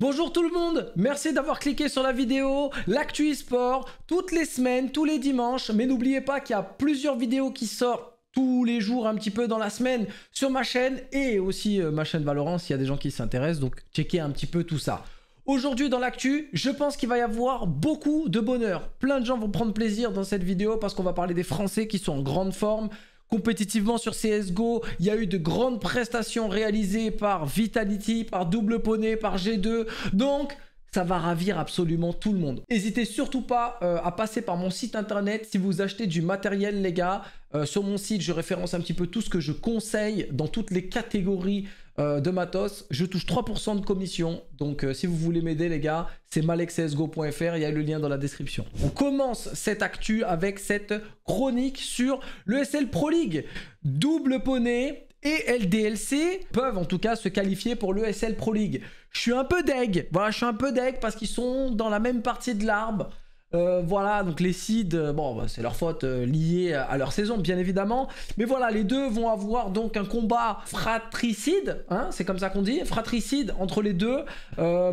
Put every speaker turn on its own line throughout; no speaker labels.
Bonjour tout le monde, merci d'avoir cliqué sur la vidéo, l'actu e-sport, toutes les semaines, tous les dimanches, mais n'oubliez pas qu'il y a plusieurs vidéos qui sortent tous les jours un petit peu dans la semaine sur ma chaîne et aussi euh, ma chaîne Valorant s'il y a des gens qui s'intéressent, donc checkez un petit peu tout ça. Aujourd'hui dans l'actu, je pense qu'il va y avoir beaucoup de bonheur. Plein de gens vont prendre plaisir dans cette vidéo parce qu'on va parler des Français qui sont en grande forme, compétitivement sur CSGO. Il y a eu de grandes prestations réalisées par Vitality, par Double Poney, par G2. Donc, ça va ravir absolument tout le monde. N'hésitez surtout pas euh, à passer par mon site internet si vous achetez du matériel, les gars. Euh, sur mon site, je référence un petit peu tout ce que je conseille dans toutes les catégories euh, de matos. Je touche 3% de commission. Donc euh, si vous voulez m'aider les gars, c'est malexsgo.fr il y a le lien dans la description. On commence cette actu avec cette chronique sur le SL Pro League. Double poney et LDLC peuvent en tout cas se qualifier pour le SL Pro League. Je suis un peu deg, voilà, je suis un peu deg parce qu'ils sont dans la même partie de l'arbre. Euh, voilà, donc les seeds, euh, bon, bah, c'est leur faute euh, liée à leur saison, bien évidemment. Mais voilà, les deux vont avoir donc un combat fratricide, hein, c'est comme ça qu'on dit, fratricide entre les deux.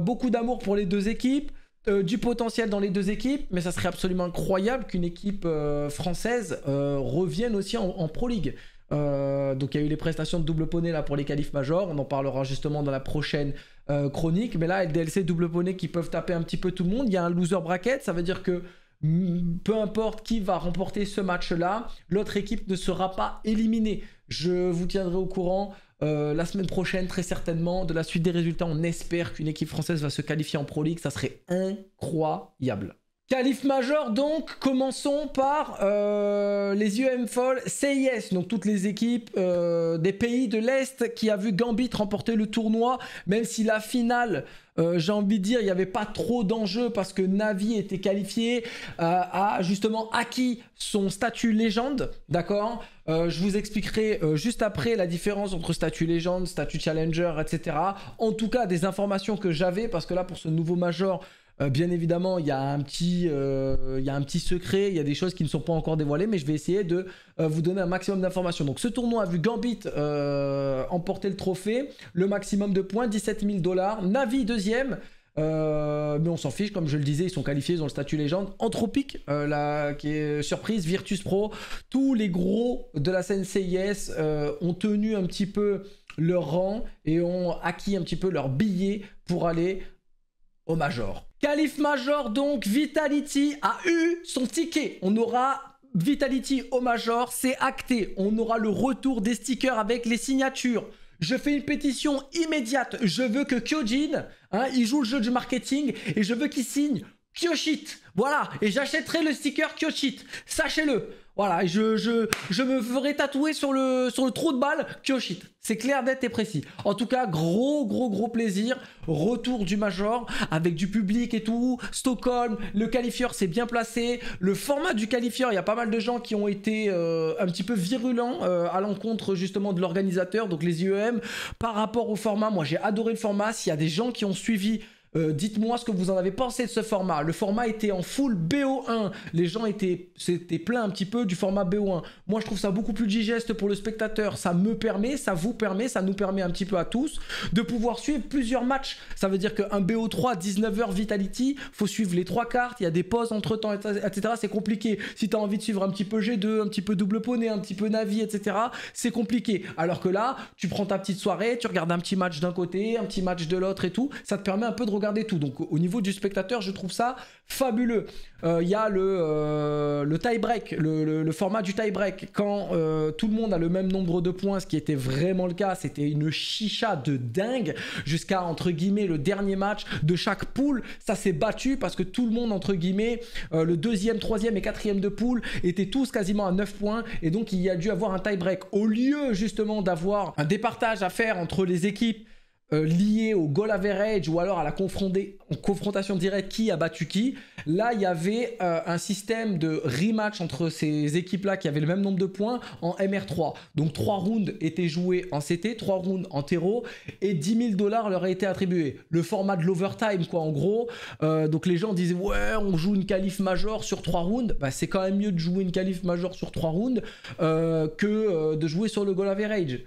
beaucoup d'amour pour les deux équipes. du potentiel dans les deux équipes, mais ça serait absolument incroyable qu'une équipe française revienne aussi en, Pro League. Euh, donc il y a eu les prestations de double poney là pour les qualifs majors, on en parlera justement dans la prochaine euh, chronique, mais là DLC double poney qui peuvent taper un petit peu tout le monde, il y a un loser bracket, ça veut dire que mm, peu importe qui va remporter ce match-là, l'autre équipe ne sera pas éliminée. Je vous tiendrai au courant euh, la semaine prochaine, très certainement, de la suite des résultats. On espère qu'une équipe française va se qualifier en Pro League. Ça serait incroyable. Calife major donc, commençons par euh, les Fall CIS, donc toutes les équipes euh, des pays de l'Est qui a vu Gambit remporter le tournoi, même si la finale, euh, j'ai envie de dire, il n'y avait pas trop d'enjeux parce que Navi était qualifié, euh, a justement acquis son statut légende, d'accord Je vous expliquerai juste après la différence entre statut légende, statut challenger, etc. En tout cas, des informations que j'avais, parce que là pour ce nouveau major... Euh, bien évidemment, il y, a un petit, euh, il a un petit secret, il y a des choses qui ne sont pas encore dévoilées, mais je vais essayer de euh, vous donner un maximum d'informations. Donc ce tournoi a vu Gambit emporter le trophée, le maximum de points, 17 000 dollars. Navi deuxième, mais on s'en fiche, comme je le disais, ils sont qualifiés, ils ont le statut légende. Anthropique, qui est surprise, Virtus Pro, tous les gros de la scène CIS ont tenu un petit peu leur rang et ont acquis un petit peu leur billet pour aller au Major. Calife Major, donc, Vitality a eu son ticket. On aura Vitality au Major, c'est acté. On aura le retour des stickers avec les signatures. Je fais une pétition immédiate. Je veux que Kyojin, hein, il joue le jeu du marketing et je veux qu'il signe Kyoshit. Voilà, et j'achèterai le sticker Kyoshit. Sachez-le. Voilà, je, je, je me ferai tatouer sur le, sur le trou de balle Kyoshit. C'est clair, net et précis. En tout cas, gros, gros, gros plaisir. Retour du Major avec du public et tout. Stockholm, le qualifieur s'est bien placé. Le format du qualifieur, il y a pas mal de gens qui ont été euh, un petit peu virulents euh, à l'encontre justement de l'organisateur, donc les IEM. Par rapport au format, moi j'ai adoré le format. S'il y a des gens qui ont suivi euh, dites-moi ce que vous en avez pensé de ce format. Le format était en full BO1. Les gens étaient, c'était plein un petit peu du format BO1. Moi, je trouve ça beaucoup plus digeste pour le spectateur. Ça me permet, ça vous permet, ça nous permet un petit peu à tous de pouvoir suivre plusieurs matchs. Ça veut dire qu'un BO3 19h Vitality, faut suivre les trois cartes. Il y a des pauses entre temps, etc. C'est compliqué. Si tu as envie de suivre un petit peu G2, un petit peu double poney, un petit peu Navi, etc. C'est compliqué. Alors que là, tu prends ta petite soirée, tu regardes un petit match d'un côté, un petit match de l'autre et tout. Ça te permet un peu de regarder tout. Donc au niveau du spectateur, je trouve ça fabuleux. Euh, il y a le, euh, tie-break, le, format du tie-break. Quand euh, tout le monde a le même nombre de points, ce qui était vraiment le cas, c'était une chicha de dingue jusqu'à, entre guillemets, le dernier match de chaque poule. Ça s'est battu parce que tout le monde, entre guillemets, le deuxième, troisième et quatrième de poule étaient tous quasiment à 9 points. Et donc il y a dû avoir un tie-break. Au lieu justement d'avoir un départage à faire entre les équipes euh, lié au goal average ou alors à la confrontation directe qui a battu qui. Là, il y avait euh, un système de rematch entre ces équipes-là qui avaient le même nombre de points en MR3. Donc trois rounds étaient joués en CT, trois rounds en terreau et 10 000 dollars leur a été attribué. Le format de l'overtime, quoi, en gros. Euh, donc les gens disaient, ouais, on joue une qualif majeure sur trois rounds. Bah, c'est quand même mieux de jouer une qualif majeure sur trois rounds que de jouer sur le goal average.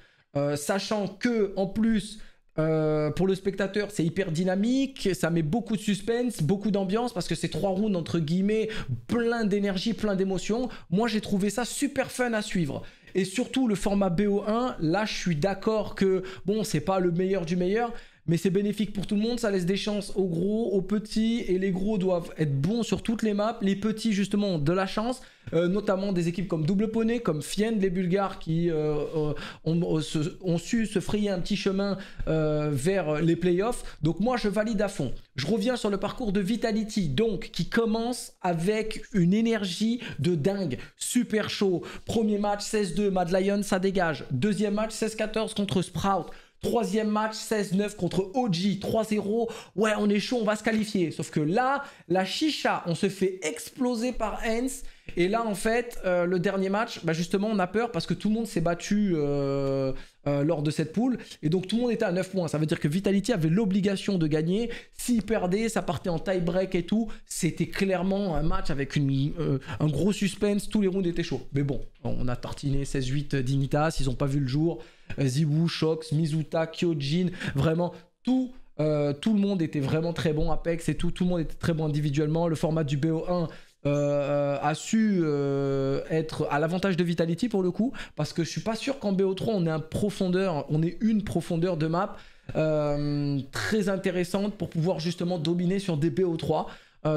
sachant que, en plus, euh, pour le spectateur, c'est hyper dynamique, ça met beaucoup de suspense, beaucoup d'ambiance, parce que c'est trois rounds, entre guillemets, plein d'énergie, plein d'émotions. Moi, j'ai trouvé ça super fun à suivre. Et surtout, le format BO1, là, je suis d'accord que, bon, c'est pas le meilleur du meilleur, mais c'est bénéfique pour tout le monde, ça laisse des chances aux gros, aux petits, et les gros doivent être bons sur toutes les maps. Les petits, justement, ont de la chance, euh, notamment des équipes comme Double Poney, comme Fiend, les Bulgares, qui euh, euh, ont, su se frayer un petit chemin vers les playoffs. Donc moi, je valide à fond. Je reviens sur le parcours de Vitality, donc, qui commence avec une énergie de dingue, super chaud. Premier match, 16-2, Mad Lion, ça dégage. Deuxième match, 16-14 contre Sprout. Troisième match, 16-9 contre OG, 3-0. Ouais, on est chaud, on va se qualifier. Sauf que là, la chicha, on se fait exploser par Hens. Et là, en fait, euh, le dernier match, bah, justement, on a peur parce que tout le monde s'est battu euh, euh, lors de cette poule. Et donc, tout le monde était à 9 points. Ça veut dire que Vitality avait l'obligation de gagner. S'il perdait, ça partait en tie-break et tout. C'était clairement un match avec un gros suspense. Tous les rounds étaient chauds. Mais bon, on a tartiné 16-8 Dignitas. Ils n'ont pas vu le jour. Zibu, Shox, Mizuta, Kyojin. Vraiment, tout. tout le monde était vraiment très bon, Apex et tout, tout le monde était très bon individuellement. Le format du BO1, euh, a su euh, être à l'avantage de Vitality pour le coup, parce que je suis pas sûr qu'en BO3 on ait profondeur, on une profondeur de map euh, très intéressante pour pouvoir justement dominer sur des BO3.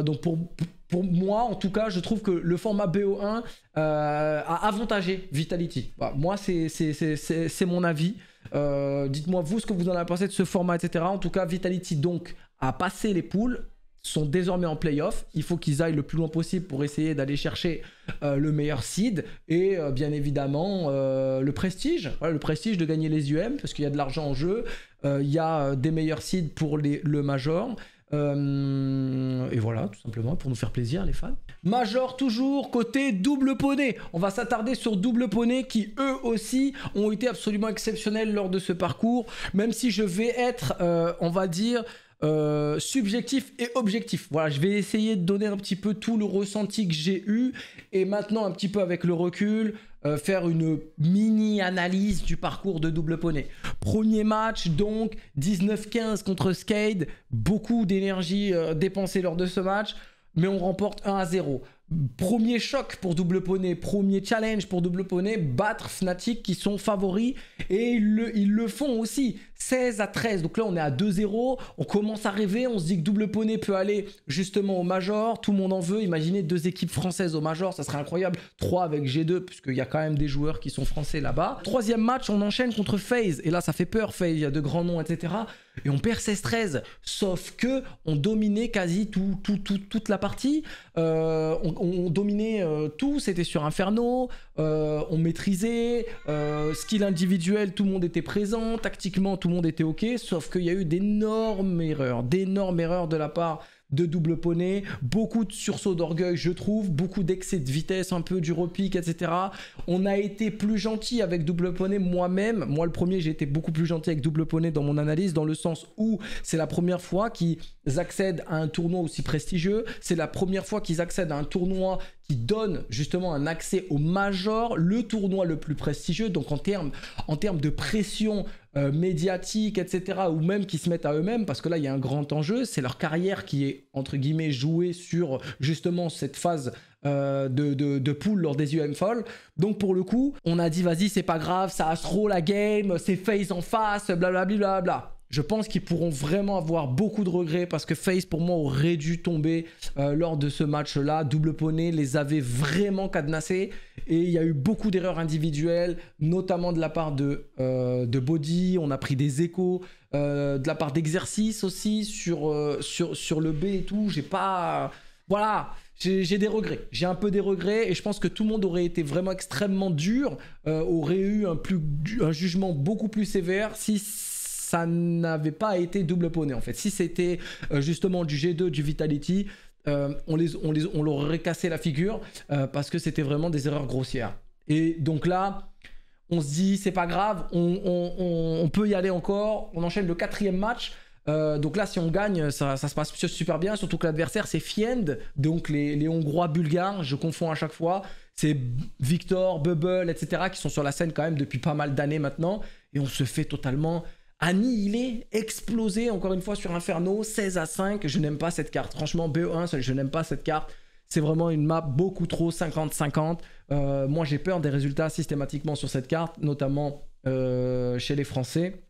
donc pour, moi, en tout cas, je trouve que le format BO1 a avantagé Vitality. Bah, moi, c'est mon avis. Dites-moi vous ce que vous en avez pensé de ce format, etc. En tout cas, Vitality donc a passé les poules sont désormais en playoff. Il faut qu'ils aillent le plus loin possible pour essayer d'aller chercher euh, le meilleur seed et euh, bien évidemment euh, le prestige. le prestige de gagner les UM parce qu'il y a de l'argent en jeu, il y a des meilleurs seeds pour le Major. et voilà, tout simplement, pour nous faire plaisir, les fans. Major toujours côté double poney. On va s'attarder sur double poney qui eux aussi ont été absolument exceptionnels lors de ce parcours. Même si je vais être, on va dire, euh, subjectif et objectif. Voilà, je vais essayer de donner un petit peu tout le ressenti que j'ai eu et maintenant un petit peu avec le recul, euh, faire une mini analyse du parcours de double poney. Premier match donc 19-15 contre Skade, beaucoup d'énergie euh, dépensée lors de ce match, mais on remporte 1 à 0. Premier choc pour Double Poney, premier challenge pour Double Poney, battre Fnatic qui sont favoris et ils le, font aussi. 16 à 13, donc là on est à 2-0, on commence à rêver, on se dit que Double Poney peut aller justement au Major, tout le monde en veut, imaginez deux équipes françaises au Major, ça serait incroyable, Trois avec G2 puisqu'il y a quand même des joueurs qui sont français là-bas. Troisième match, on enchaîne contre FaZe et là ça fait peur FaZe, il y a de grands noms etc et on perd 16-13. Sauf que on dominait quasi tout, toute la partie. Euh, on, dominait euh, tout, c'était sur Inferno, euh, on maîtrisait, skill individuel, tout le monde était présent, tactiquement tout le monde était ok, sauf qu'il y a eu d'énormes erreurs, d'énormes erreurs de la part de double poney, beaucoup de sursauts d'orgueil, je trouve, beaucoup d'excès de vitesse, un peu du repique, etc. On a été plus gentil avec double poney moi-même. Moi, le premier, j'ai été beaucoup plus gentil avec double poney dans mon analyse, dans le sens où c'est la première fois qu'ils accèdent à un tournoi aussi prestigieux. C'est la première fois qu'ils accèdent à un tournoi donne justement un accès au Major, le tournoi le plus prestigieux. Donc en termes en termes de pression euh, médiatique, etc., ou même qui se mettent à eux-mêmes, parce que là, il y a un grand enjeu, c'est leur carrière qui est, entre guillemets, jouée sur justement cette phase euh, de, de, pool lors des UM Donc pour le coup, on a dit, vas-y, c'est pas grave, ça trop la game, c'est face en face, blablabla. Bla, bla, bla. Je pense qu'ils pourront vraiment avoir beaucoup de regrets parce que Face, pour moi, aurait dû tomber euh, lors de ce match-là. Double Poney les avait vraiment cadenassés et il y a eu beaucoup d'erreurs individuelles, notamment de la part de, euh, de Body. On a pris des échos, euh, de la part d'exercice aussi sur, sur, sur le B et tout. J'ai pas. Voilà, j'ai des regrets. J'ai un peu des regrets et je pense que tout le monde aurait été vraiment extrêmement dur, aurait eu un, plus, un jugement beaucoup plus sévère si ça n'avait pas été double poney en fait. Si c'était euh, justement du G2, du Vitality, euh, on, les, on, les, on leur aurait cassé la figure euh, parce que c'était vraiment des erreurs grossières. Et donc là, on se dit, c'est pas grave, on, peut y aller encore, on enchaîne le quatrième match. donc là, si on gagne, ça, se passe super bien, surtout que l'adversaire, c'est Fiend, donc les, les, Hongrois bulgares, je confonds à chaque fois, c'est Victor, Bubble, etc., qui sont sur la scène quand même depuis pas mal d'années maintenant, et on se fait totalement est explosé, encore une fois sur Inferno, 16 à 5, je n'aime pas cette carte. Franchement, BE1, je n'aime pas cette carte. C'est vraiment une map beaucoup trop 50-50. Euh, moi, j'ai peur des résultats systématiquement sur cette carte, notamment euh, chez les Français.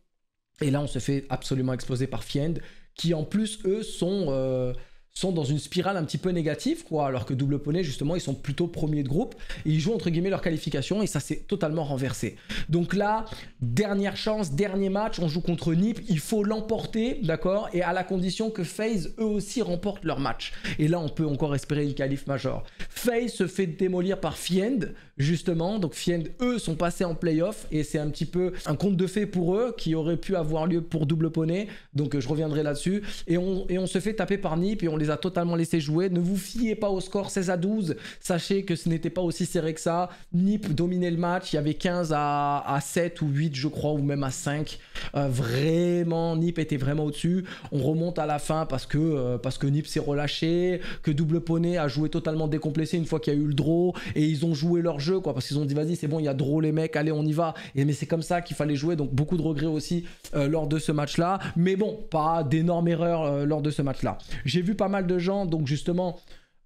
Et là, on se fait absolument exploser par Fiend, qui en plus, eux, sont... Euh, sont dans une spirale un petit peu négative, quoi, alors que Double Poney, justement, ils sont plutôt premiers de groupe, et ils jouent entre guillemets leur qualification, et ça s'est totalement renversé. Donc là, dernière chance, dernier match, on joue contre Nip, il faut l'emporter, d'accord, et à la condition que FaZe, eux aussi, remportent leur match. Et là, on peut encore espérer une qualif major. FaZe se fait démolir par Fiend, justement, donc Fiend, eux, sont passés en playoff, et c'est un petit peu un compte de fait pour eux, qui aurait pu avoir lieu pour Double Poney, donc euh, je reviendrai là-dessus, et on, et on se fait taper par Nip, et on a totalement laissé jouer. Ne vous fiez pas au score 16 à 12. Sachez que ce n'était pas aussi serré que ça. Nip dominait le match. Il y avait 15 à, 7 ou 8, je crois, ou même à 5. Euh, vraiment, Nip était vraiment au-dessus. On remonte à la fin parce que, euh, parce que Nip s'est relâché, que Double Poney a joué totalement décomplexé une fois qu'il y a eu le draw. Et ils ont joué leur jeu, quoi. Parce qu'ils ont dit, vas-y, c'est bon, il y a draw les mecs, allez, on y va. Et, mais c'est comme ça qu'il fallait jouer. Donc beaucoup de regrets aussi euh, lors de ce match-là. Mais bon, pas d'énormes erreurs lors de ce match-là. J'ai vu pas mal mal de gens, donc justement,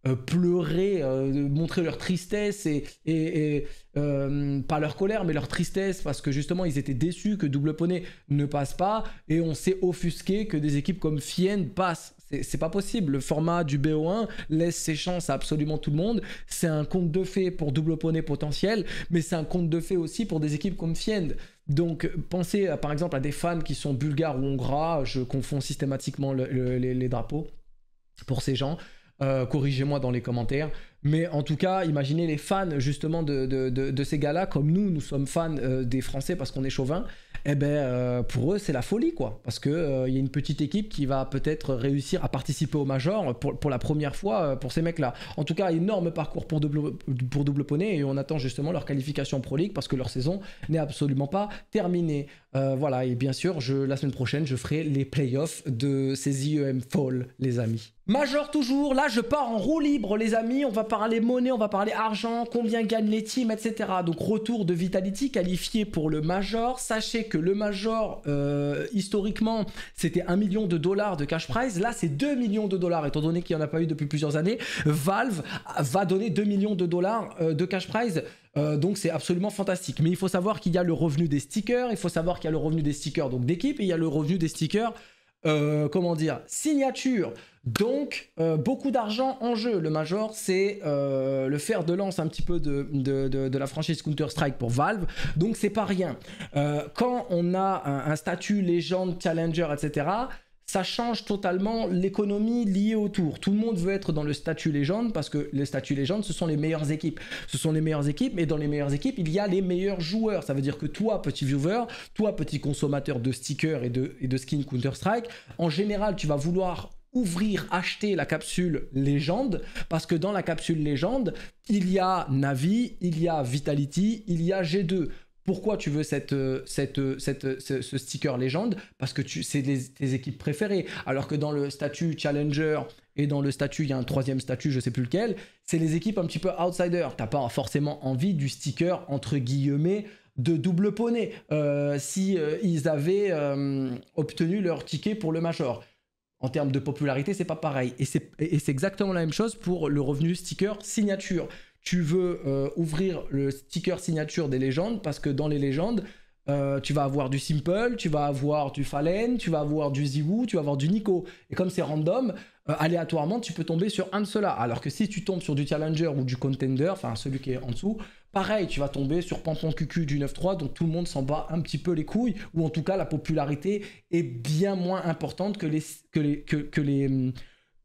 euh, pleurer, euh, montrer leur tristesse et, et, euh, pas leur colère, mais leur tristesse parce que justement ils étaient déçus que Double Poney ne passe pas et on s'est offusqué que des équipes comme Fiend passent. C'est pas possible. Le format du BO1 laisse ses chances à absolument tout le monde. C'est un conte de fait pour Double Poney potentiel, mais c'est un conte de fait aussi pour des équipes comme Fiend. Donc, pensez par exemple à des fans qui sont bulgares ou hongrois, je confonds systématiquement les drapeaux pour ces gens. Euh, corrigez-moi dans les commentaires. Mais en tout cas, imaginez les fans justement de, ces gars-là, comme nous, nous sommes fans euh, des Français parce qu'on est chauvin. Eh ben, euh, pour eux, c'est la folie, quoi. Parce qu'il il y a une petite équipe qui va peut-être réussir à participer au Major pour, la première fois pour ces mecs-là. En tout cas, énorme parcours pour double, pour double poney et on attend justement leur qualification Pro League parce que leur saison n'est absolument pas terminée. voilà, et bien sûr, je, la semaine prochaine, je ferai les playoffs de ces IEM Fall, les amis. Major toujours, là je pars en roue libre les amis, on va parler monnaie, on va parler argent, combien gagnent les teams, etc. Donc retour de Vitality qualifié pour le Major, sachez que le Major euh, historiquement c'était 1 million de dollars de cash prize, là c'est 2 millions de dollars étant donné qu'il n'y en a pas eu depuis plusieurs années, Valve va donner 2 millions de dollars euh, de cash prize. Euh, donc c'est absolument fantastique. Mais il faut savoir qu'il y a le revenu des stickers, il faut savoir qu'il y a le revenu des stickers d'équipe, et il y a le revenu des stickers, comment dire, signature. Donc, euh, beaucoup d'argent en jeu. Le Major, c'est euh, le fer de lance un petit peu de, la franchise Counter-Strike pour Valve. Donc, c'est pas rien. Euh, quand on a un, statut légende, challenger, etc., ça change totalement l'économie liée autour. Tout le monde veut être dans le statut légende parce que les statuts légende, ce sont les meilleures équipes. Ce sont les meilleures équipes, mais dans les meilleures équipes, il y a les meilleurs joueurs. Ça veut dire que toi, petit viewer, toi, petit consommateur de stickers et et de skins Counter-Strike, en général, tu vas vouloir ouvrir, acheter la capsule légende, parce que dans la capsule légende, il y a Navi, il y a Vitality, il y a G2. Pourquoi tu veux cette, euh, cette, euh, euh, ce, sticker légende Parce que c'est tes équipes préférées. Alors que dans le statut challenger et dans le statut, il y a un troisième statut, je sais plus lequel, c'est les équipes un petit peu outsider. T'as pas forcément envie du sticker entre guillemets de double poney si ils avaient obtenu leur ticket pour le major en termes de popularité, c'est pas pareil. Et c'est exactement la même chose pour le revenu sticker signature. Tu veux euh, ouvrir le sticker signature des légendes parce que dans les légendes, euh, tu vas avoir du Simple, tu vas avoir du Fallen, tu vas avoir du Ziwu, tu vas avoir du Nico. Et comme c'est random, euh, aléatoirement, tu peux tomber sur un de ceux-là. Alors que si tu tombes sur du Challenger ou du Contender, enfin celui qui est en dessous, pareil, tu vas tomber sur Pampon Cucu du 9-3, dont tout le monde s'en bat un petit peu les couilles, ou en tout cas la popularité est bien moins importante que les, que les, que, les,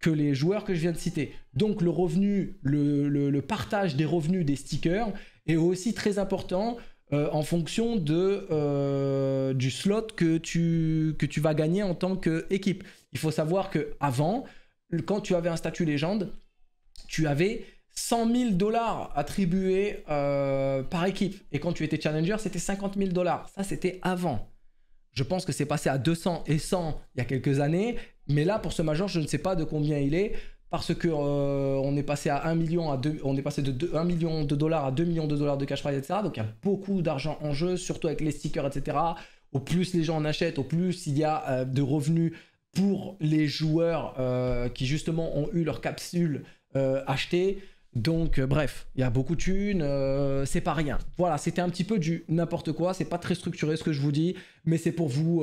que les joueurs que je viens de citer. Donc le revenu, le, partage des revenus des stickers est aussi très important. Euh, en fonction de, euh, du slot que tu, que tu vas gagner en tant qu'équipe. Il faut savoir que avant, quand tu avais un statut légende, tu avais 100 000 dollars attribués euh, par équipe. Et quand tu étais challenger, c'était 50 000 dollars. Ça, c'était avant. Je pense que c'est passé à 200 et 100 il y a quelques années. Mais là, pour ce major, je ne sais pas de combien il est. Parce que euh, on est passé à 1 million, à on est passé de 1 million de dollars à 2 millions de dollars de cash prize, etc. Donc il y a beaucoup d'argent en jeu, surtout avec les stickers, etc. Au plus les gens en achètent, au plus il y a euh, de revenus pour les joueurs qui justement ont eu leur capsule achetée. Donc euh, bref, il y a beaucoup de thunes, euh, c'est pas rien. Voilà, c'était un petit peu du n'importe quoi, c'est pas très structuré ce que je vous dis, mais c'est pour vous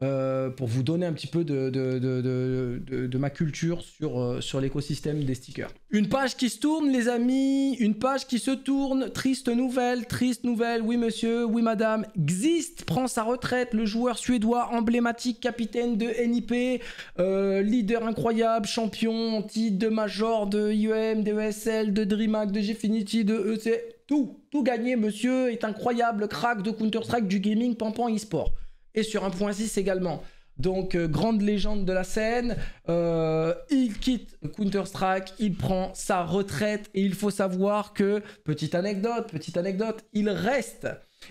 euh, pour vous donner un petit peu de, ma culture sur, sur l'écosystème des stickers. Une page qui se tourne les amis, une page qui se tourne, triste nouvelle, triste nouvelle, oui monsieur, oui madame, Xist prend sa retraite, le joueur suédois emblématique, capitaine de NIP, leader incroyable, champion, titre de major de IEM, DES, de DreamHack, de Gfinity, de EC, tout, tout gagné, monsieur, est incroyable, crack de Counter-Strike, du gaming, Pampan e-sport. Et sur 1.6 également. Donc, euh, grande légende de la scène, euh, il quitte Counter-Strike, il prend sa retraite et il faut savoir que, petite anecdote, petite anecdote, il reste.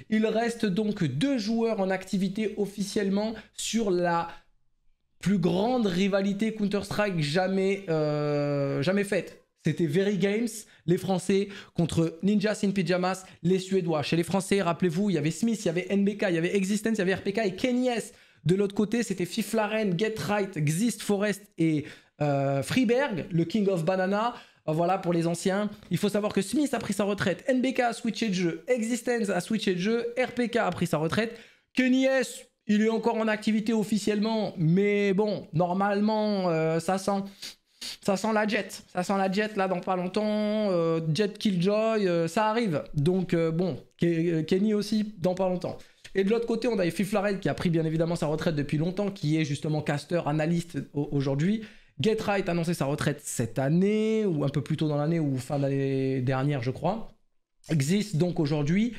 Il reste donc deux joueurs en activité officiellement sur la plus grande rivalité Counter-Strike jamais, euh, jamais faite. C'était Very Games, les Français contre Ninjas in Pyjamas, les Suédois. Chez les Français, rappelez-vous, il y avait Smith, il y avait NBK, il y avait Existence, il y avait RPK et Kenyes. De l'autre côté, c'était Fiflaren, Get Right, Xist, Forest et euh, Freeberg, le King of Banana. Euh, voilà pour les anciens. Il faut savoir que Smith a pris sa retraite, NBK a switché de jeu, Existence a switché de jeu, RPK a pris sa retraite, Kenyes il est encore en activité officiellement, mais bon, normalement, euh, ça sent. Ça sent la jet, ça sent la jet là dans pas longtemps, euh, Jet Killjoy, euh, ça arrive. Donc euh, bon, Kenny aussi dans pas longtemps. Et de l'autre côté, on avait Fifth qui a pris bien évidemment sa retraite depuis longtemps, qui est justement caster, analyste aujourd'hui. Get Right a annoncé sa retraite cette année, ou un peu plus tôt dans l'année, ou fin d'année dernière, je crois. Existe donc aujourd'hui.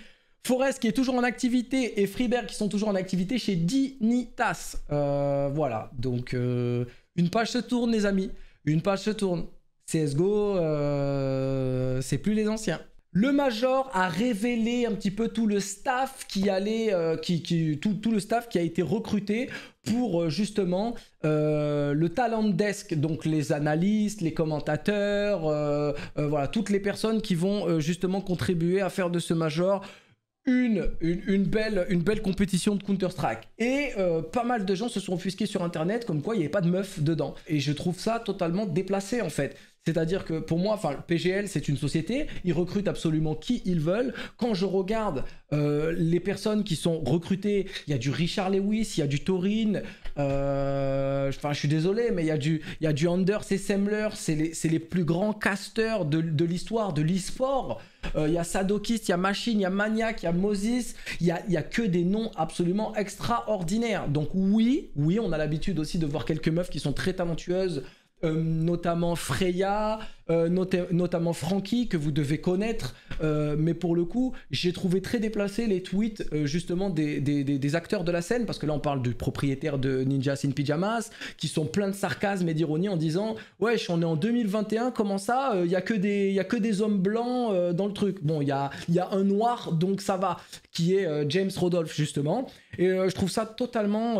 Forest qui est toujours en activité et Freeberg qui sont toujours en activité chez Dinitas. voilà, donc une page se tourne les amis. Une page se tourne. CSGO, euh, c'est plus les anciens. Le Major a révélé un petit peu tout le staff qui allait, euh, qui, tout, le staff qui a été recruté pour euh, justement le talent desk, donc les analystes, les commentateurs, voilà toutes les personnes qui vont justement contribuer à faire de ce Major une, une, belle, une belle compétition de Counter-Strike. Et euh, pas mal de gens se sont offusqués sur Internet comme quoi il n'y avait pas de meuf dedans. Et je trouve ça totalement déplacé en fait. C'est-à-dire que pour moi, enfin, PGL, c'est une société, ils recrutent absolument qui ils veulent. Quand je regarde euh, les personnes qui sont recrutées, il y a du Richard Lewis, il y a du Torin, euh, enfin, je suis désolé, mais il y a du, il y a du Anders et Semmler, c'est les, les, plus grands casteurs de l'histoire de l'e-sport. Euh, il y a Sadokist, il y a Machine, il y a Maniac, il y a Moses, il y a, y a, que des noms absolument extraordinaires. Donc oui, oui, on a l'habitude aussi de voir quelques meufs qui sont très talentueuses, euh, notamment Freya, euh, notamment Frankie que vous devez connaître. Euh, mais pour le coup, j'ai trouvé très déplacé les tweets euh, justement des, des, des, acteurs de la scène, parce que là on parle du propriétaire de Ninja Sin Pyjamas, qui sont pleins de sarcasme et d'ironie en disant Wesh, on est en 2021, comment ça Il n'y a, que a que des hommes blancs dans le truc. Bon, il y a, y a un noir, donc ça va, qui est James Rodolphe justement. Et je trouve ça totalement,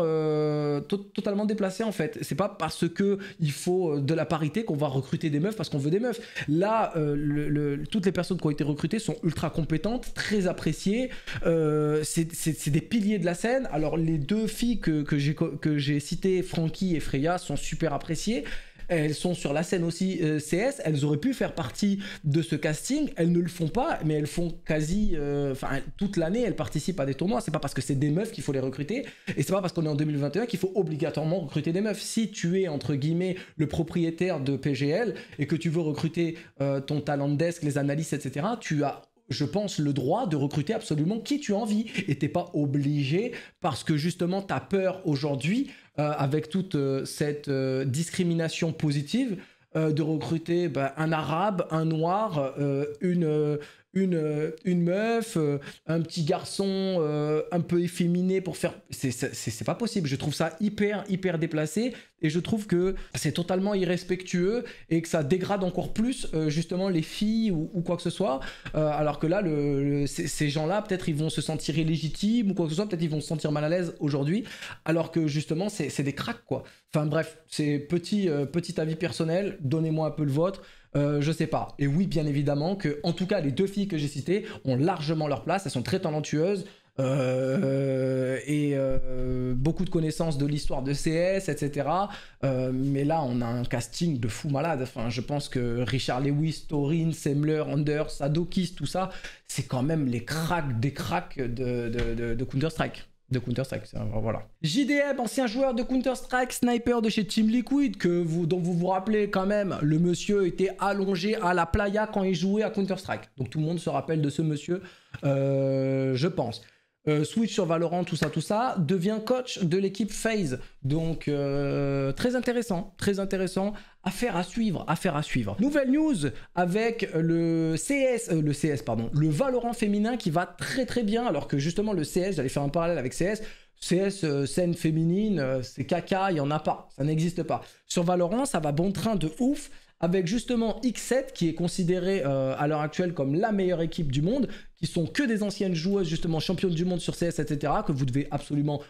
totalement déplacé en fait. C'est pas parce que il faut de la parité qu'on va recruter des meufs parce qu'on veut meufs. Là, euh, toutes les personnes qui ont été recrutées sont ultra compétentes, très appréciées. Euh, c'est des piliers de la scène. Alors, les deux filles que, que j'ai citées, Frankie et Freya, sont super appréciées elles sont sur la scène aussi euh, CS, elles auraient pu faire partie de ce casting, elles ne le font pas, mais elles font quasi, euh, enfin toute l'année, elles participent à des tournois. C'est pas parce que c'est des meufs qu'il faut les recruter, et c'est pas parce qu'on est en 2021 qu'il faut obligatoirement recruter des meufs. Si tu es entre guillemets le propriétaire de PGL et que tu veux recruter euh, ton talent desk, les analystes, etc., tu as je pense, le droit de recruter absolument qui tu as envie. Et t'es pas obligé parce que justement, tu as peur aujourd'hui euh, avec toute euh, cette euh, discrimination positive de recruter bah, un arabe, un noir, une, une, euh, une meuf, euh, un petit garçon euh, un peu efféminé pour faire. C'est pas possible. Je trouve ça hyper, hyper déplacé et je trouve que c'est totalement irrespectueux et que ça dégrade encore plus justement les filles ou, quoi que ce soit. alors que là, le, ces, gens-là, peut-être ils vont se sentir illégitimes ou quoi que ce soit, peut-être ils vont se sentir mal à l'aise aujourd'hui, alors que justement, c'est des cracks quoi. Enfin bref, c'est petit, petit avis personnel, donnez-moi un peu le vôtre. Euh, je sais pas. Et oui, bien évidemment que, en tout cas, les deux filles que j'ai citées ont largement leur place. Elles sont très talentueuses. Euh, et euh, beaucoup de connaissances de l'histoire de CS, etc. mais là, on a un casting de fou malade. Enfin, je pense que Richard Lewis, Torin, Semler, Anders, Sadokis, tout ça, c'est quand même les cracks des cracks de, de, de Counter-Strike de Counter-Strike. Voilà. JDM, ancien joueur de Counter-Strike, sniper de chez Team Liquid, que vous, dont vous vous rappelez quand même, le monsieur était allongé à la playa quand il jouait à Counter-Strike. Donc tout le monde se rappelle de ce monsieur, euh, je pense. Euh, switch sur Valorant, tout ça, tout ça, devient coach de l'équipe Phase. Donc euh, très intéressant, très intéressant. Affaire à suivre, affaire à suivre. Nouvelle news avec le CS, euh, le CS, pardon, le Valorant féminin qui va très très bien, alors que justement le CS, j'allais faire un parallèle avec CS, CS, scène féminine, c'est caca, il n'y en a pas, ça n'existe pas. Sur Valorant, ça va bon train de ouf avec justement X7 qui est considéré euh, à l'heure actuelle comme la meilleure équipe du monde, qui sont que des anciennes joueuses justement championnes du monde sur CS, etc., que vous devez absolument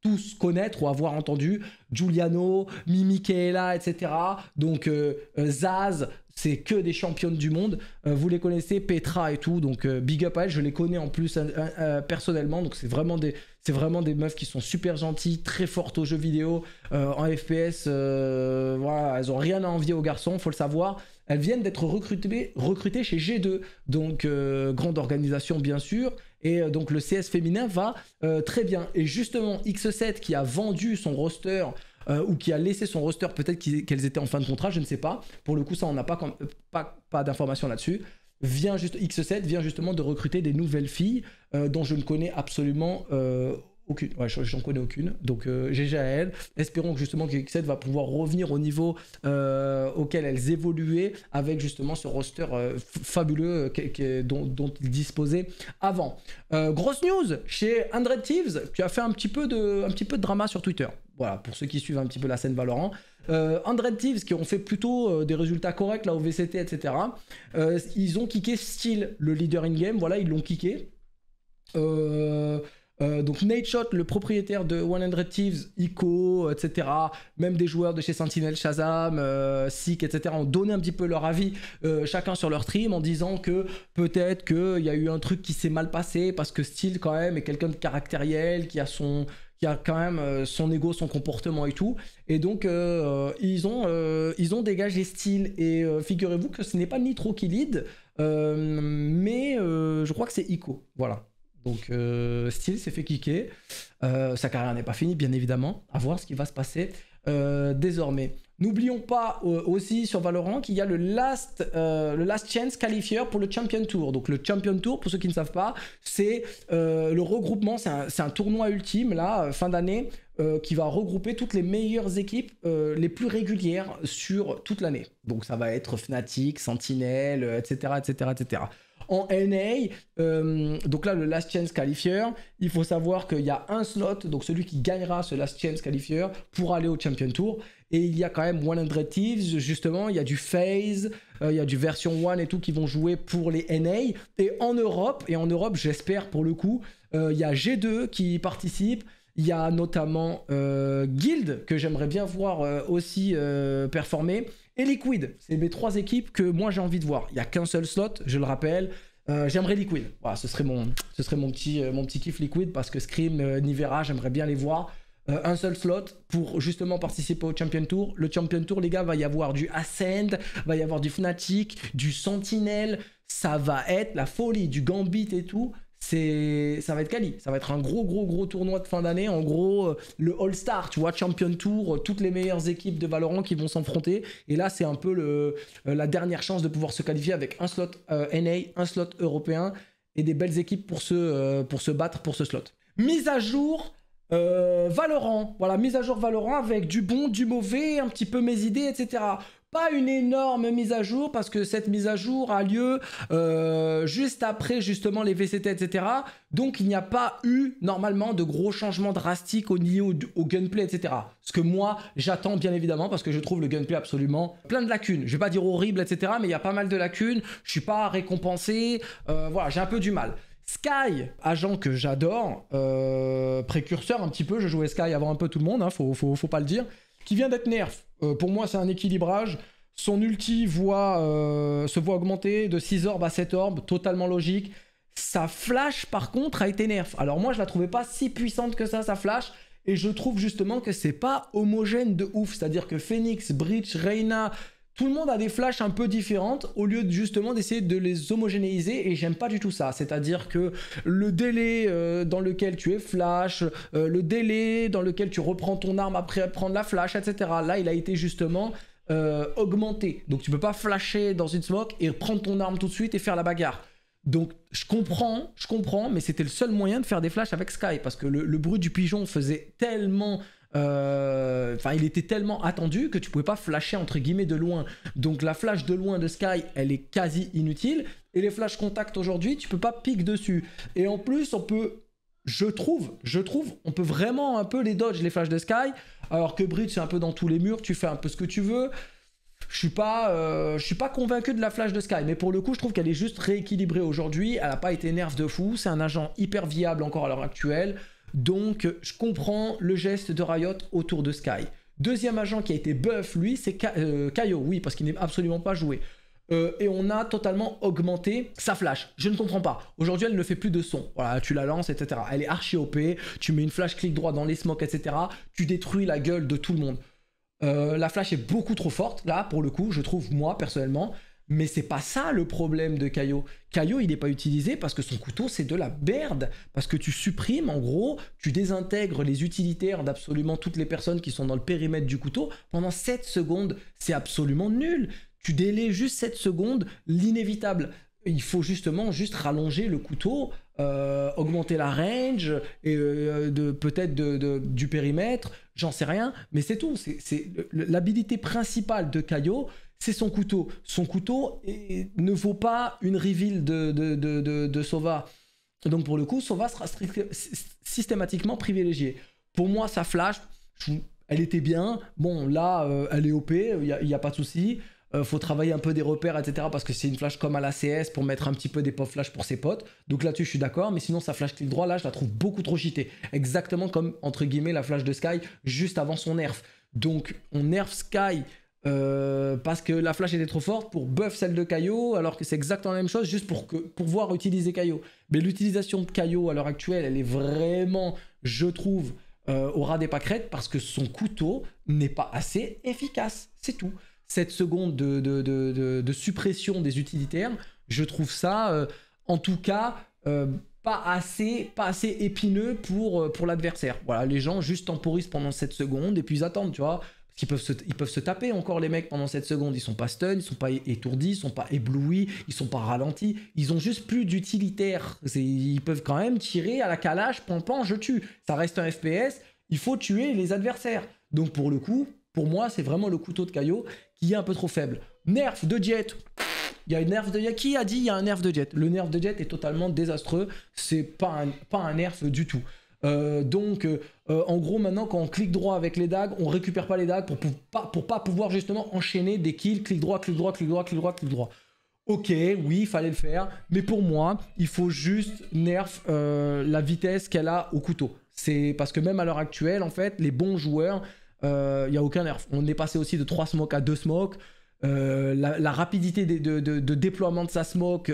tous connaître ou avoir entendu Giuliano, Mimi etc. Donc euh, euh, Zaz, c'est que des championnes du monde. Euh, vous les connaissez, Petra et tout, donc euh, big up à elles, je les connais en plus euh, personnellement, donc c'est vraiment des vraiment des meufs qui sont super gentilles, très fortes aux jeux vidéo, en FPS, voilà, elles ont rien à envier aux garçons, faut le savoir. Elles viennent d'être recrutées, chez G2, donc grande organisation bien sûr. Et donc le CS féminin va très bien. Et justement, X7 qui a vendu son roster euh, ou qui a laissé son roster, peut-être qu'elles étaient en fin de contrat, je ne sais pas. Pour le coup, ça, on n'a pas, pas, pas d'informations là-dessus. Vient juste, X7 vient justement de recruter des nouvelles filles euh, dont je ne connais absolument euh, aucune. Ouais, j'en connais aucune. Donc euh, Espérons que justement que X7 va pouvoir revenir au niveau auquel elles évoluaient avec justement ce roster fabuleux dont, dont, ils disposaient avant. grosse news chez Andre Thieves tu a fait un petit peu de, un petit peu de drama sur Twitter. Voilà, pour ceux qui suivent un petit peu la scène Valorant. Euh, Thieves, qui ont fait plutôt euh, des résultats corrects là au VCT, etc. Euh, ils ont kické Steel, le leader in-game, voilà, ils l'ont kické. Euh, donc Nate Shot, le propriétaire de 100 Thieves, ICO, etc. Même des joueurs de chez Sentinel, Shazam, Sikh, etc. ont donné un petit peu leur avis chacun sur leur stream en disant que peut-être qu'il y a eu un truc qui s'est mal passé parce que Steel quand même est quelqu'un de caractériel, qui a son il a quand même euh, son ego, son comportement et tout. Et donc, euh, euh, ils, ont, ils ont dégagé style. Et figurez-vous que ce n'est pas Nitro qui lead, mais je crois que c'est Ico. Voilà. Donc, style s'est fait kicker. sa carrière n'est pas finie, bien évidemment. À voir ce qui va se passer désormais. N'oublions pas euh, aussi sur Valorant qu'il y a le last, euh, le last Chance qualifier pour le Champion Tour. Donc le Champion Tour, pour ceux qui ne savent pas, c'est euh, le regroupement, c'est un, tournoi ultime, là, fin d'année, qui va regrouper toutes les meilleures équipes les plus régulières sur toute l'année. Donc ça va être Fnatic, Sentinel, etc., etc., etc. En NA, donc là, le Last Chance Qualifier, il faut savoir qu'il y a un slot, donc celui qui gagnera ce Last Chance Qualifier, pour aller au Champion Tour. Et il y a quand même 100 Thieves, justement, il y a du Phase, euh, il y a du version 1 et tout qui vont jouer pour les NA. Et en Europe, et en Europe, j'espère pour le coup, euh, il y a G2 qui participe. Il y a notamment euh, Guild que j'aimerais bien voir aussi performer. Et Liquid, c'est mes trois équipes que moi j'ai envie de voir. Il n'y a qu'un seul slot, je le rappelle. j'aimerais Liquid. Voilà, ce serait mon, ce serait mon petit, mon petit kiff Liquid parce que Scream, Nivera, j'aimerais bien les voir. Euh, un seul slot pour justement participer au Champion Tour. Le Champion Tour, les gars, va y avoir du Ascend, va y avoir du Fnatic, du Sentinel. Ça va être la folie, du Gambit et tout. ça va être quali. Ça va être un gros, gros, gros tournoi de fin d'année. En gros, euh, le All-Star, tu vois, Champion Tour, euh, toutes les meilleures équipes de Valorant qui vont s'enfronter. Et là, c'est un peu le, la dernière chance de pouvoir se qualifier avec un slot NA, un slot européen et des belles équipes pour pour se battre pour ce slot. Mise à jour euh, Valorant, voilà, mise à jour Valorant avec du bon, du mauvais, un petit peu mes idées, etc. Pas une énorme mise à jour parce que cette mise à jour a lieu euh, juste après justement les VCT, etc. Donc il n'y a pas eu normalement de gros changements drastiques au niveau au gunplay, etc. Ce que moi j'attends bien évidemment parce que je trouve le gunplay absolument plein de lacunes. Je vais pas dire horrible, etc. Mais il y a pas mal de lacunes. Je suis pas récompensé. Euh, voilà, j'ai un peu du mal. Sky, agent que j'adore, euh, précurseur un petit peu, je jouais Sky avant un peu tout le monde, hein, faut, faut, pas le dire, qui vient d'être nerf. Euh, pour moi, c'est un équilibrage. Son ulti voit, euh, se voit augmenter de 6 orbes à 7 orbes, totalement logique. Sa flash, par contre, a été nerf. Alors moi, je la trouvais pas si puissante que ça, sa flash. Et je trouve justement que c'est pas homogène de ouf. C'est-à-dire que Phoenix, Breach, Reyna, tout le monde a des flashs un peu différentes au lieu de, justement d'essayer de les homogénéiser et j'aime pas du tout ça. C'est-à-dire que le délai euh, dans lequel tu es flash, euh, le délai dans lequel tu reprends ton arme après prendre la flash, etc. Là, il a été justement euh, augmenté. Donc tu peux pas flasher dans une smoke et prendre ton arme tout de suite et faire la bagarre. Donc je comprends, je comprends, mais c'était le seul moyen de faire des flashs avec Sky parce que le bruit du pigeon faisait tellement euh, enfin, il était tellement attendu que tu pouvais pas flasher entre guillemets de loin. Donc la flash de loin de Sky, elle est quasi inutile. Et les flash contact aujourd'hui, tu peux pas pique dessus. Et en plus, on peut je trouve, je trouve, on peut vraiment un peu les dodge, les flashs de Sky, alors que Bridge c'est un peu dans tous les murs, tu fais un peu ce que tu veux. Je suis pas, euh, je suis pas convaincu de la flash de Sky, mais pour le coup, je trouve qu'elle est juste rééquilibrée aujourd'hui. Elle n'a pas été nerf de fou. C'est un agent hyper viable encore à l'heure actuelle. Donc, je comprends le geste de Riot autour de Sky. Deuxième agent qui a été buff, lui, c'est Kayo, euh, oui, parce qu'il n'est absolument pas joué. Euh, et on a totalement augmenté sa flash. Je ne comprends pas. Aujourd'hui, elle ne fait plus de son. Voilà, tu la lances, etc. Elle est archi OP. Tu mets une flash clic droit dans les smokes, etc. Tu détruis la gueule de tout le monde. Euh, la flash est beaucoup trop forte, là, pour le coup, je trouve, moi, personnellement. Mais c'est pas ça le problème de Caillot. Caillot, il n'est pas utilisé parce que son couteau, c'est de la merde. Parce que tu supprimes, en gros, tu désintègres les utilitaires d'absolument toutes les personnes qui sont dans le périmètre du couteau pendant 7 secondes. C'est absolument nul. Tu délais juste 7 secondes l'inévitable. Il faut justement juste rallonger le couteau, euh, augmenter la range, et euh, peut-être du périmètre, j'en sais rien, mais c'est tout. C'est, l'habilité principale de Caillot, c'est son couteau. Son couteau eh, ne vaut pas une reveal de, de, de, Sova. Donc pour le coup, Sova sera systématiquement privilégié. Pour moi, sa flash. elle était bien. Bon, là, euh, elle est OP, il n'y a, pas de souci. Euh, faut travailler un peu des repères, etc. Parce que c'est une flash comme à la CS pour mettre un petit peu des pop flash pour ses potes. Donc là-dessus, je suis d'accord. Mais sinon, sa flash clic droit, là, je la trouve beaucoup trop cheatée. Exactement comme, entre guillemets, la flash de Sky juste avant son nerf. Donc, on nerf Sky euh, parce que la flash était trop forte pour buff celle de Caillot, alors que c'est exactement la même chose, juste pour que, pouvoir utiliser Caillot. Mais l'utilisation de Caillot à l'heure actuelle, elle est vraiment, je trouve, euh, au ras des pâquerettes, parce que son couteau n'est pas assez efficace. C'est tout. Cette seconde de, de, de, suppression des utilitaires, je trouve ça, euh, en tout cas, pas assez, pas assez épineux pour, pour l'adversaire. Voilà, les gens juste temporisent pendant cette seconde et puis ils attendent, tu vois. Ils peuvent, se, ils peuvent se taper encore les mecs pendant 7 secondes. Ils sont pas stun, ils sont pas étourdis, ils sont pas éblouis, ils sont pas ralentis. Ils ont juste plus d'utilitaire. Ils peuvent quand même tirer à la calage, pan pan, je tue. Ça reste un FPS. Il faut tuer les adversaires. Donc pour le coup, pour moi, c'est vraiment le couteau de caillot qui est un peu trop faible. Nerf de Jet. Il y a une nerf de jet. Qui a dit il y a un nerf de jet Le nerf de jet est totalement désastreux. C'est pas pas un nerf du tout. Euh, donc, euh, euh, en gros, maintenant, quand on clique droit avec les dagues, on récupère pas les dagues pour, pour, pas, pour pas pouvoir justement enchaîner des kills, clic droit, clic droit, clic droit, clic droit, clique droit. Ok, oui, il fallait le faire, mais pour moi, il faut juste nerf la vitesse qu'elle a au couteau. C'est parce que même à l'heure actuelle, en fait, les bons joueurs, il n'y a aucun nerf. On est passé aussi de 3 smokes à 2 smokes. La, la, rapidité de, de, de, déploiement de sa smoke,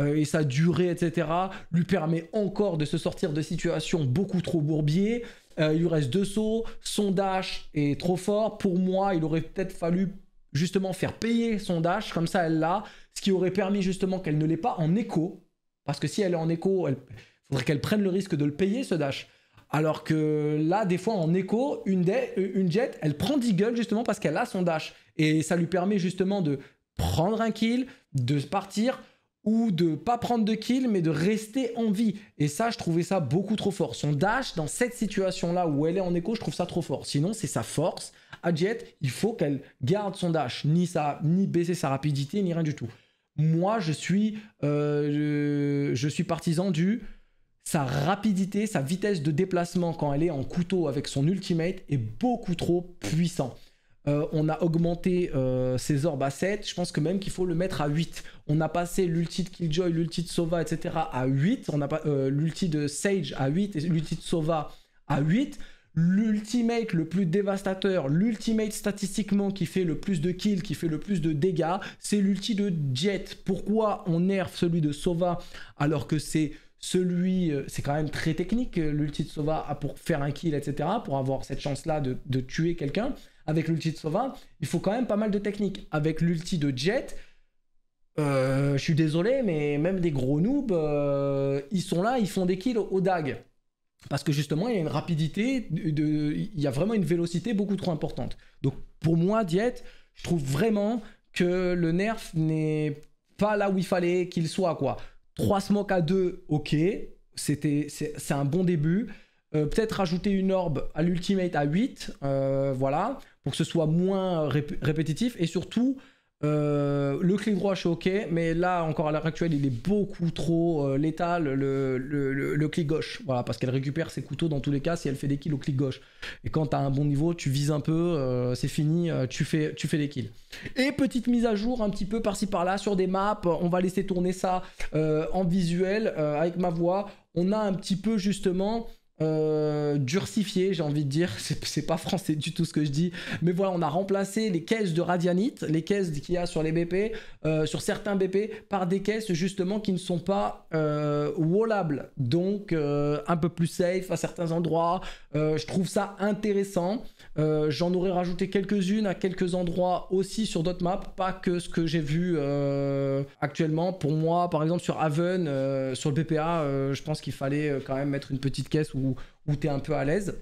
euh, et sa durée, etc., lui permet encore de se sortir de situations beaucoup trop bourbier. Euh, il lui reste deux sauts, son dash est trop fort. Pour moi, il aurait peut-être fallu justement faire payer son dash, comme ça elle l'a, ce qui aurait permis justement qu'elle ne l'ait pas en écho. Parce que si elle est en écho, il faudrait qu'elle prenne le risque de le payer ce dash. Alors que là, des fois, en écho, une, euh, jet, elle prend gueules justement parce qu'elle a son dash. Et ça lui permet justement de prendre un kill, de partir, ou de pas prendre de kill mais de rester en vie. Et ça, je trouvais ça beaucoup trop fort. Son dash dans cette situation-là où elle est en écho, je trouve ça trop fort. Sinon, c'est sa force. Adjet, il faut qu'elle garde son dash, ni, sa, ni baisser sa rapidité, ni rien du tout. Moi, je suis, euh, je, suis partisan du sa rapidité, sa vitesse de déplacement quand elle est en couteau avec son ultimate est beaucoup trop puissant. Euh, on a augmenté euh, ses orbes à 7. Je pense que même qu'il faut le mettre à 8. On a passé l'ulti de Killjoy, l'ulti de Sova, etc. à 8. On a pas euh, l'ulti de Sage à 8 et l'ulti de Sova à 8. L'ultimate le plus dévastateur, l'ultimate statistiquement qui fait le plus de kills, qui fait le plus de dégâts, c'est l'ulti de Jet. Pourquoi on nerf celui de Sova alors que c'est celui, c'est quand même très technique l'ulti de Sova pour faire un kill, etc., pour avoir cette chance-là de tuer quelqu'un avec l'ulti de Sova, il faut quand même pas mal de techniques. Avec l'ulti de Jet, euh, je suis désolé, mais même des gros noobs, euh, ils sont là, ils font des kills au dag. Parce que justement, il y a une rapidité, de, il y a vraiment une vélocité beaucoup trop importante. Donc pour moi, Diet, je trouve vraiment que le nerf n'est pas là où il fallait qu'il soit. quoi. 3 smokes à 2, ok, c'était c'est un bon début. Euh, peut-être rajouter une orbe à l'ultimate à 8, euh, voilà, pour que ce soit moins répétitif. Et surtout, euh, le clic droit, je suis ok, mais là, encore à l'heure actuelle, il est beaucoup trop létal, le, le, clic gauche. Voilà, parce qu'elle récupère ses couteaux dans tous les cas si elle fait des kills au clic gauche. Et quand t'as un bon niveau, tu vises un peu, c'est fini, tu, fais, tu fais des kills. Et petite mise à jour un petit peu par-ci par-là sur des maps, on va laisser tourner ça en visuel avec ma voix. On a un petit peu justement euh, durcifié, j'ai envie de dire, c'est pas français du tout ce que je dis, mais voilà, on a remplacé les caisses de Radianite, les caisses qu'il y a sur les BP, euh, sur certains BP, par des caisses justement qui ne sont pas euh, wallables, donc un peu plus safe à certains endroits. je trouve ça intéressant. J'en aurais rajouté quelques-unes à quelques endroits aussi sur d'autres maps, pas que ce que j'ai vu actuellement. Pour moi, par exemple, sur Haven, sur le BPA, je pense qu'il fallait quand même mettre une petite caisse ou où, où tu es un peu à l'aise.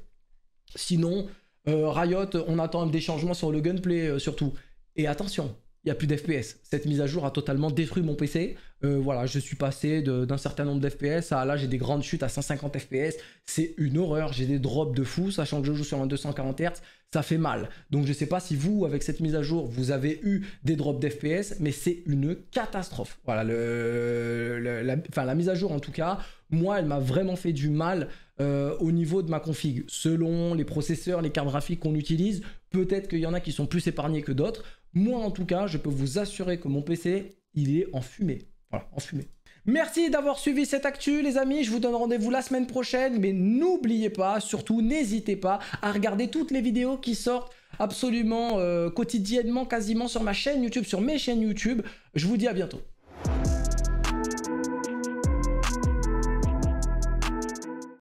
Sinon, euh, Riot, on attend des changements sur le gunplay euh, surtout. Et attention, il n'y a plus d'FPS. Cette mise à jour a totalement détruit mon PC. Euh, voilà, je suis passé d'un certain nombre d'FPS à là, j'ai des grandes chutes à 150 FPS. C'est une horreur. J'ai des drops de fou, sachant que je joue sur un 240 Hz. Ça fait mal. Donc, je ne sais pas si vous, avec cette mise à jour, vous avez eu des drops d'FPS, mais c'est une catastrophe. Voilà, la, enfin, la mise à jour, en tout cas, moi, elle m'a vraiment fait du mal euh, au niveau de ma config. Selon les processeurs, les cartes graphiques qu'on utilise, peut-être qu'il y en a qui sont plus épargnés que d'autres. Moi, en tout cas, je peux vous assurer que mon PC, il est en fumée. Voilà, en fumée. Merci d'avoir suivi cette actu les amis, je vous donne rendez-vous la semaine prochaine, mais n'oubliez pas, surtout n'hésitez pas à regarder toutes les vidéos qui sortent absolument euh, quotidiennement quasiment sur ma chaîne YouTube, sur mes chaînes YouTube. Je vous dis à bientôt.